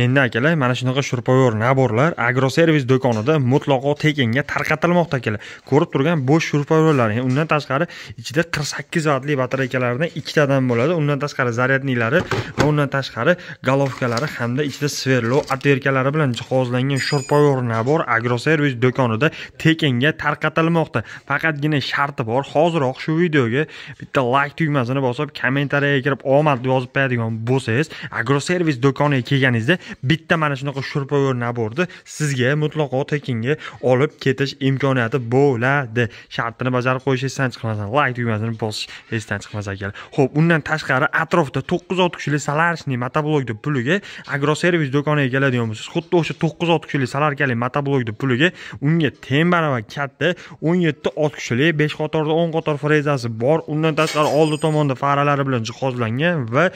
endi akalar mana shunaqa shurpovo'r naborlar agroservis do'konida mutlaqo tekinga tarqatilmoqda akalar ko'rib turgan bo'sh shurpovorlar undan tashqari ichida qirq sakkiz vatli batareykalardan ikkitadan bo'ladi undan tashqari zaryadniklari va undan tashqari golovkalari hamda ichida sverlov otverkalari bilan jihozlangan shurpovo'r nabor agroservis do'konida tekinga tarqatilmoqda faqatgina sharti bor hoziroq shu videoga bitta layk tugmasini bosib kommentariyaga kirib omad yozib qo'yadigan bo'lsangiz agroservis do'koniga kelganingizda bitta mana shunaqa shurpovo'r naborni sizga mutlaqo tekinga olib ketish imkoniyati bo'ladi shartini bajarib qo'yish esdan chiqmasin layk tugmasini bosish esdan chiqmas ekan ho'p undan tashqari atrofda to'qqiz olti kuchli salarchniy motoblogni puliga agroservis do'koniga keladigan bo'lsangiz xuddi o'sha to'qqiz olti kuchli salarkali motoblogni puliga unga teng baravar katta o'n yetti ot kuchli besh qatorda o'n qator frezasi bor undan tashqari oldi tomonda faralari bilan jihozlangan va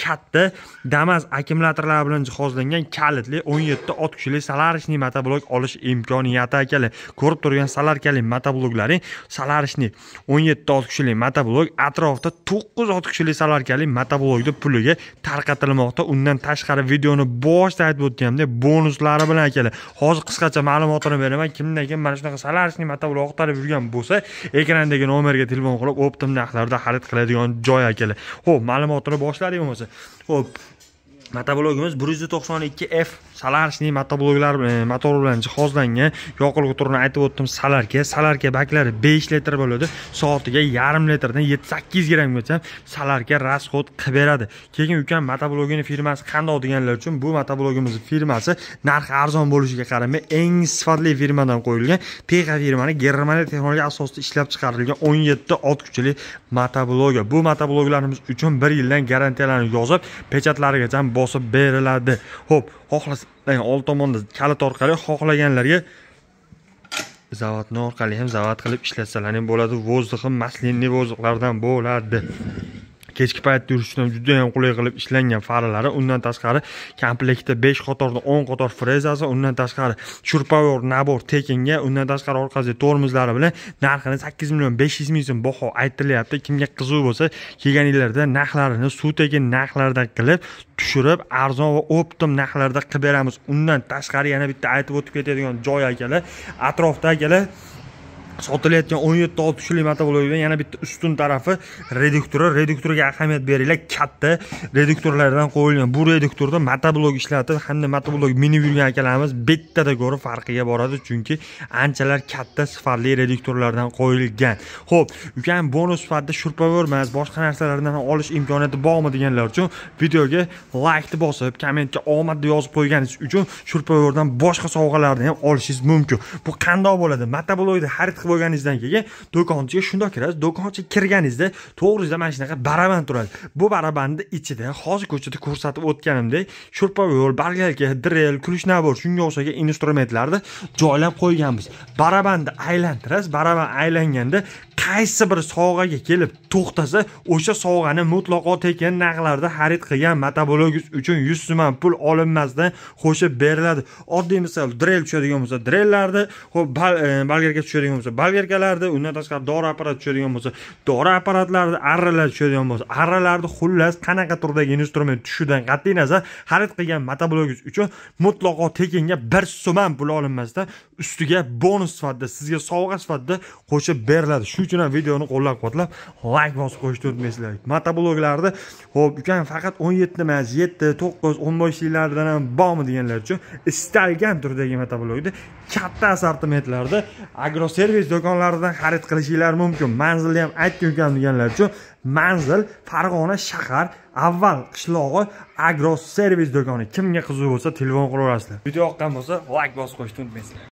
katta damas akkumulyatorlari bilan jihozlangan kalitli 17 ot kuchli solarishniy motoblok olish imkoniyati akali ko'rib turgan solarkali motobloklari solarishniy 17 ot kuchli motoblok atrofida 9 ot kuchli solarkali motoblokni puliga tarqatilmoqda undan tashqari videoni boshida aytib o'tganimdek bonuslari bilan akali hozir qisqacha ma'lumotini beraman kimdan kim mana shunaqa solarishniy motoblok oqtarib yurgan bo'lsa ekrandagi nomerga telefon qilib optim narxlarda xarid qiladigan joy akali ho'p ma'lumotini boshladik bo'lmasa mashinasi ho'p motoblogimiz bir yuz to'qson ikki f salarishning motobloklar e, motor bilan jihozlangan yoqilg'i turini aytib o'tdim salarka salarka baklari besh litr bo'ladi soatiga yarim litrdan yetti sakkiz grammgacha salarka расход qilib beradi keyin ukam motoblogini firmasi qandoq deganlar uchun bu motoblogimiz firmasi narxi arzon bo'lishiga qaramay eng sifatli firmadan qo'yilgan texa firmani germaniya texnologiya asosida ishlab chiqarilgan o'n yetti ot kuchli motoblogi bu motobloglarimiz uchun bir yildan garantiyalarni yozib pechatlarigacha bosib beriladi ho'p xohlasa old tomonda kalit orqali xohlaganlarga zavodni orqali ham zavod qilib ishlatsalar ham bo'ladi vo'ziqi maslinni vo'ziqlardan bo'ladi kechki paytda yurish uchun yam qulay qilib ishlangan faralari undan tashqari komplektda besh qatordan o'n qator frezasi undan tashqari shurpavor nabor tekinga undan tashqari orqasidagi tormozlari bilan narxini sakkiz million besh yuz ming so'm baho aytilyapti kimga qiziq bo'lsa kelganinglarda narxlarini suv tekin narxlardan qilib tushirib arzon va optim narxlarda qilib beramiz undan tashqari yana bitta aytib o'tib ketadigan joy akalar atrofda akalar sotilayotgan o'n yetti olti kuchli motovlogdan yana bitta ustun tarafi reduktori reduktorga ahamiyat beringlar katta reduktorlardan qo'yilgan bu reduktorda motoblok ishlatib hamda motoblok minib yurgan akalarimiz bittada ko'ra farqiga boradi chunki anchalar katta sifatli reduktorlardan qo'yilgan ho'p ukam bonus sifatida shurpavor emas boshqa narsalardan olish imkoniyati bormi deganlar uchun videoga laykni bosib kommentga omad yozib qo'yganingiz uchun shurpavordan boshqa sovg'alarni ham olishingiz mumkin bu qandoq bo'ladi motoblokni xarid qilib bo'lganingizdan keyin do'konchiga shundoq kirasiz do'konchiga kirganingizda to'g'risida mana shunaqa baraban turadi bu barabanni ichida hozir ko'chada ko'rsatib o'tganimdek yo'l bargalka drel nabor shunga o'xshagan instrumentlarni joylab qo'yganmiz barabanni aylantirasiz baraban aylanganda qaysi bir sovg'aga kelib to'xtasa o'sha sovg'ani mutlaqo tekin narxlarda xarid qilgan motoblogist uchun yuz so'man pul olinmasdan qo'shib beriladi oddiy misol drel tushadigan bo'lsa drellarni ho'p balgarga e, tushadigan bo'lsa balverkalarda undan tashqari dori apparat tushadigan bo'lsa dori apparatlarni arralar tushadigan bo'lsa arralarni xullas qanaqa turdagi instrument tushishidan qat'iy nazar xarid qilgan motoblogist uchun mutlaqo tekinga bir so'm ham pul olinmasdan ustiga bonus sifatida sizga sovg'a sifatida qo'shib beriladi shuning uchun ham videoni qo'llab quvvatlab layk bosib qo'yishni unutmaysizlar motobloglarni ho'p ukam faqat o'n yetti emas yetti to'qqiz o'n besh yillardan ham bormi deganlar uchun istalgan turdagi motoblogda katta assortimentlarda agroservis marketplace do'konlaridan xarid qilishinglar mumkin manzilni ham aytgan o'tgan deganlar uchun manzil farg'ona shahar avval qishlog'i agro servis do'koni kimga qiziq bo'lsa telefon qilaverasizlar video yoqqan bo'lsa layk bosib qo'yishni unutmaysizlar